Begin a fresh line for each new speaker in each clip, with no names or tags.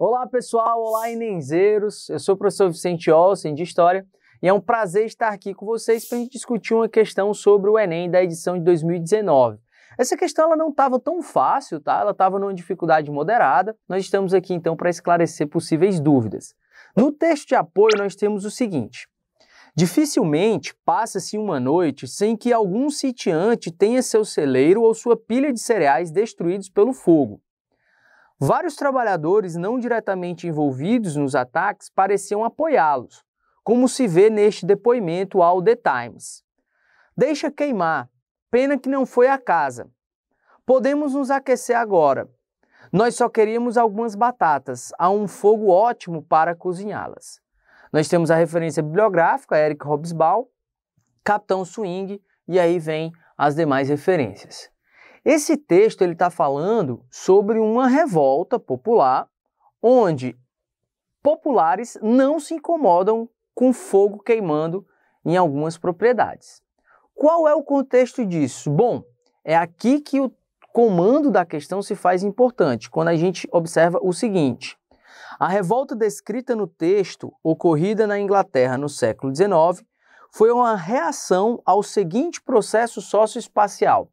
Olá pessoal, olá inenzeiros, eu sou o professor Vicente Olsen de História e é um prazer estar aqui com vocês para discutir uma questão sobre o Enem da edição de 2019. Essa questão ela não estava tão fácil, tá? Ela estava numa dificuldade moderada. Nós estamos aqui então para esclarecer possíveis dúvidas. No texto de apoio nós temos o seguinte: Dificilmente passa-se uma noite sem que algum sitiante tenha seu celeiro ou sua pilha de cereais destruídos pelo fogo. Vários trabalhadores não diretamente envolvidos nos ataques pareciam apoiá-los, como se vê neste depoimento ao The Times. Deixa queimar, pena que não foi a casa. Podemos nos aquecer agora. Nós só queríamos algumas batatas, há um fogo ótimo para cozinhá-las. Nós temos a referência bibliográfica, Eric Hobsbawm, Capitão Swing, e aí vem as demais referências. Esse texto ele está falando sobre uma revolta popular, onde populares não se incomodam com fogo queimando em algumas propriedades. Qual é o contexto disso? Bom, é aqui que o comando da questão se faz importante, quando a gente observa o seguinte: a revolta descrita no texto, ocorrida na Inglaterra no século XIX, foi uma reação ao seguinte processo socioespacial: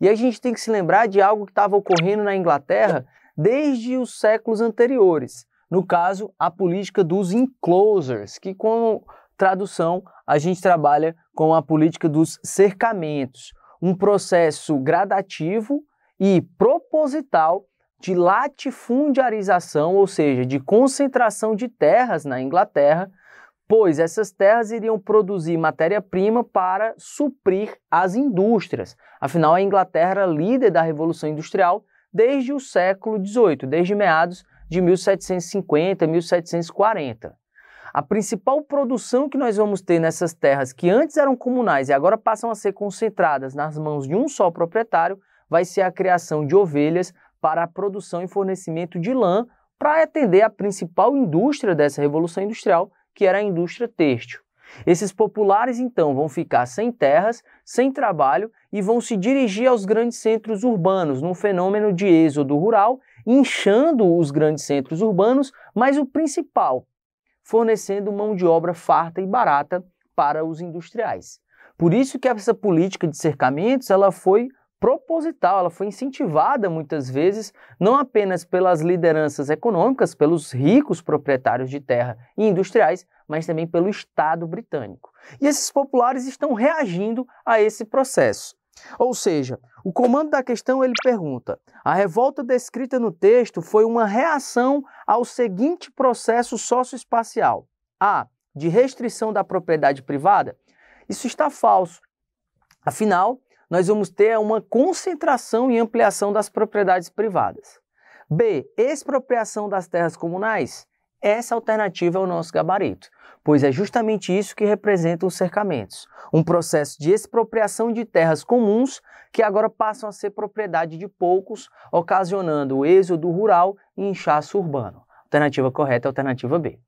e a gente tem que se lembrar de algo que estava ocorrendo na Inglaterra desde os séculos anteriores. No caso, a política dos enclosers, que com tradução a gente trabalha com a política dos cercamentos, um processo gradativo e proposital de latifundiarização, ou seja, de concentração de terras na Inglaterra, pois essas terras iriam produzir matéria-prima para suprir as indústrias. Afinal, a Inglaterra era líder da Revolução Industrial desde o século XVIII, desde meados de 1750, 1740. A principal produção que nós vamos ter nessas terras que antes eram comunais e agora passam a ser concentradas nas mãos de um só proprietário vai ser a criação de ovelhas para a produção e fornecimento de lã para atender a principal indústria dessa revolução industrial, que era a indústria têxtil. Esses populares então vão ficar sem terras, sem trabalho e vão se dirigir aos grandes centros urbanos, num fenômeno de êxodo rural, inchando os grandes centros urbanos, mas o principal, fornecendo mão de obra farta e barata para os industriais. Por isso que essa política de cercamentos ela foi proposital, ela foi incentivada muitas vezes, não apenas pelas lideranças econômicas, pelos ricos proprietários de terra e industriais, mas também pelo Estado britânico. E esses populares estão reagindo a esse processo. Ou seja, o comando da questão ele pergunta: a revolta descrita no texto foi uma reação ao seguinte processo socioespacial: a de restrição da propriedade privada? Isso está falso. Afinal, nós vamos ter uma concentração e ampliação das propriedades privadas. B. Expropriação das terras comunais. Essa alternativa é o nosso gabarito, pois é justamente isso que representa os cercamentos, um processo de expropriação de terras comuns que agora passam a ser propriedade de poucos, ocasionando o êxodo rural e inchaço urbano. Alternativa correta é a alternativa B.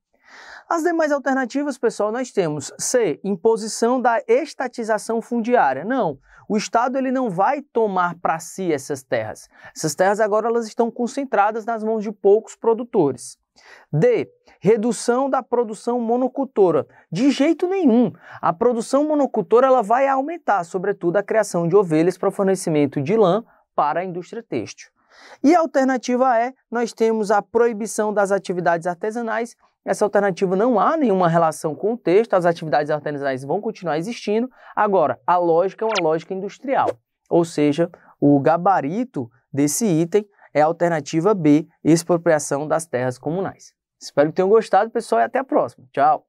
As demais alternativas, pessoal, nós temos C, imposição da estatização fundiária. Não, o Estado ele não vai tomar para si essas terras. Essas terras agora elas estão concentradas nas mãos de poucos produtores. D. Redução da produção monocultora. De jeito nenhum. A produção monocultora ela vai aumentar, sobretudo a criação de ovelhas para o fornecimento de lã para a indústria têxtil. E a alternativa é, nós temos a proibição das atividades artesanais essa alternativa não há nenhuma relação com o texto, as atividades artesanais vão continuar existindo. Agora, a lógica é uma lógica industrial, ou seja, o gabarito desse item é a alternativa B, expropriação das terras comunais. Espero que tenham gostado, pessoal, e até a próxima. Tchau!